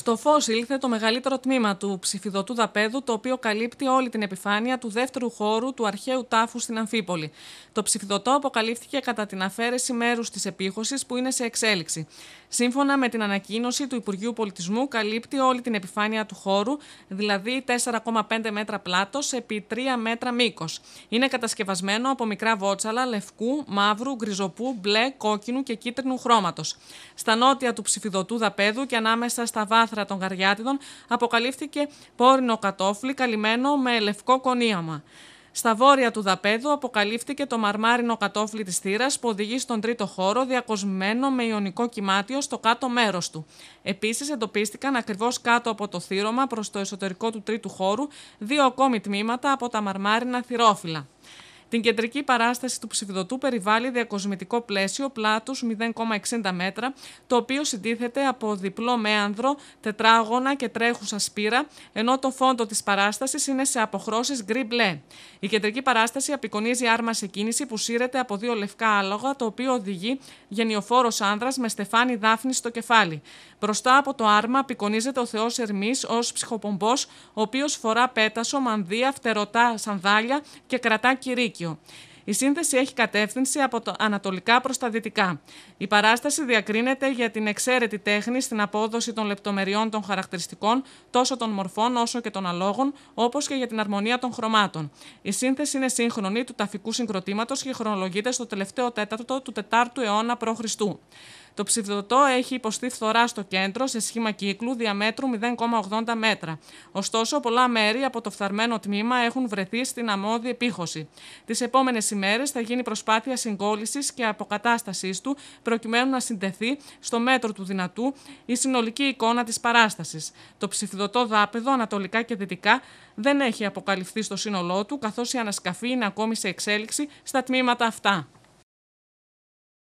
Στο φως ήλθε το μεγαλύτερο τμήμα του ψηφιδωτού δαπέδου, το οποίο καλύπτει όλη την επιφάνεια του δεύτερου χώρου του αρχαίου τάφου στην Αμφίπολη. Το ψηφιδωτό αποκαλύφθηκε κατά την αφαίρεση μέρους της επίχωσης που είναι σε εξέλιξη. Σύμφωνα με την ανακοίνωση του Υπουργείου Πολιτισμού, καλύπτει όλη την επιφάνεια του χώρου, δηλαδή 4,5 μέτρα πλάτος επί 3 μέτρα μήκος. Είναι κατασκευασμένο από μικρά βότσαλα λευκού, μαύρου, γκριζοπού, μπλε, κόκκινου και κίτρινου χρώματος. Στα νότια του ψηφιδωτού δαπέδου και ανάμεσα στα βάθη των αποκαλύφθηκε πόρνο κατόφλι καλυμμένο με λευκό κονίαμα. Στα βόρεια του δαπέδου αποκαλύφθηκε το μαρμάρινο κατόφλι της θύρας που οδηγεί στον τρίτο χώρο διακοσμημένο με ιονικό κυμάτιο στο κάτω μέρος του. Επίσης εντοπίστηκαν ακριβώς κάτω από το θύρωμα προς το εσωτερικό του τρίτου χώρου δύο ακόμη τμήματα από τα μαρμάρινα θυρόφυλλα. Την κεντρική παράσταση του ψηφιδωτού περιβάλλει διακοσμητικό πλαίσιο πλάτους 0,60 μέτρα, το οποίο συντίθεται από διπλό μέανδρο, τετράγωνα και τρέχουσα σπήρα, ενώ το φόντο της παράστασης είναι σε αποχρώσεις γκρι μπλε. Η κεντρική παράσταση απεικονίζει άρμα σε κίνηση που σύρεται από δύο λευκά άλογα, το οποίο οδηγεί γενιοφόρος άνδρας με στεφάνι δάφνη στο κεφάλι. Μπροστά από το άρμα απεικονίζεται ο Θεός Ερμής ως ψυχοπομπός, ο οποίος φορά πέτασο, μανδύα, φτερωτά σανδάλια και κρατά κυρίκι. Η σύνθεση έχει κατεύθυνση από το ανατολικά προς τα δυτικά. Η παράσταση διακρίνεται για την εξαίρετη τέχνη στην απόδοση των λεπτομεριών των χαρακτηριστικών, τόσο των μορφών όσο και των αλόγων, όπως και για την αρμονία των χρωμάτων. Η σύνθεση είναι σύγχρονη του ταφικού συγκροτήματος και χρονολογείται στο τελευταίο τέταρτο του 4ου αιώνα π.Χ. Το ψηφιδωτό έχει υποστεί φθορά στο κέντρο σε σχήμα κύκλου διαμέτρου 0,80 μέτρα. Ωστόσο, πολλά μέρη από το φθαρμένο τμήμα έχουν βρεθεί στην αμμώδη επίχωση. Τις επόμενες ημέρες θα γίνει προσπάθεια συγκόλληση και αποκατάστασής του, προκειμένου να συντεθεί στο μέτρο του δυνατού η συνολική εικόνα της παράστασης. Το ψηφιδωτό δάπεδο, ανατολικά και δυτικά, δεν έχει αποκαλυφθεί στο σύνολό του, καθώς η ανασκαφή είναι ακόμη σε εξέλιξη στα τμήματα αυτά.